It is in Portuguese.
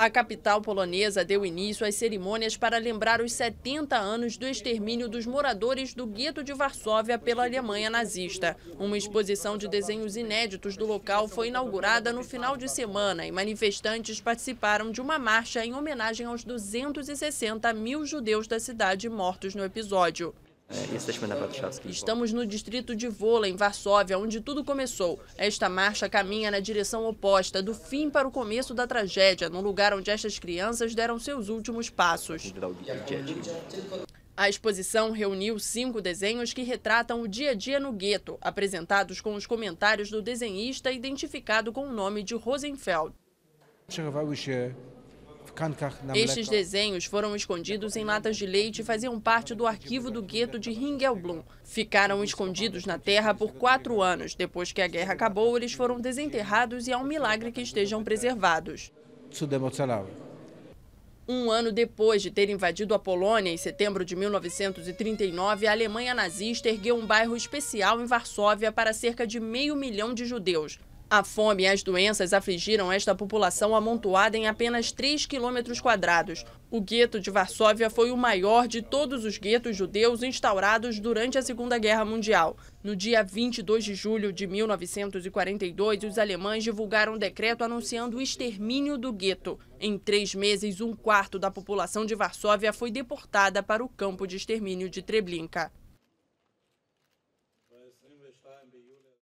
A capital polonesa deu início às cerimônias para lembrar os 70 anos do extermínio dos moradores do gueto de Varsóvia pela Alemanha nazista. Uma exposição de desenhos inéditos do local foi inaugurada no final de semana e manifestantes participaram de uma marcha em homenagem aos 260 mil judeus da cidade mortos no episódio. É, Estamos no distrito de Vola, em Varsóvia, onde tudo começou. Esta marcha caminha na direção oposta, do fim para o começo da tragédia, no lugar onde estas crianças deram seus últimos passos. A exposição reuniu cinco desenhos que retratam o dia a dia no gueto, apresentados com os comentários do desenhista identificado com o nome de Rosenfeld. Estes desenhos foram escondidos em latas de leite e faziam parte do arquivo do gueto de Ringelblum. Ficaram escondidos na terra por quatro anos. Depois que a guerra acabou, eles foram desenterrados e é um milagre que estejam preservados. Um ano depois de ter invadido a Polônia, em setembro de 1939, a Alemanha nazista ergueu um bairro especial em Varsóvia para cerca de meio milhão de judeus. A fome e as doenças afligiram esta população amontoada em apenas 3 quilômetros quadrados. O gueto de Varsóvia foi o maior de todos os guetos judeus instaurados durante a Segunda Guerra Mundial. No dia 22 de julho de 1942, os alemães divulgaram um decreto anunciando o extermínio do gueto. Em três meses, um quarto da população de Varsóvia foi deportada para o campo de extermínio de Treblinka.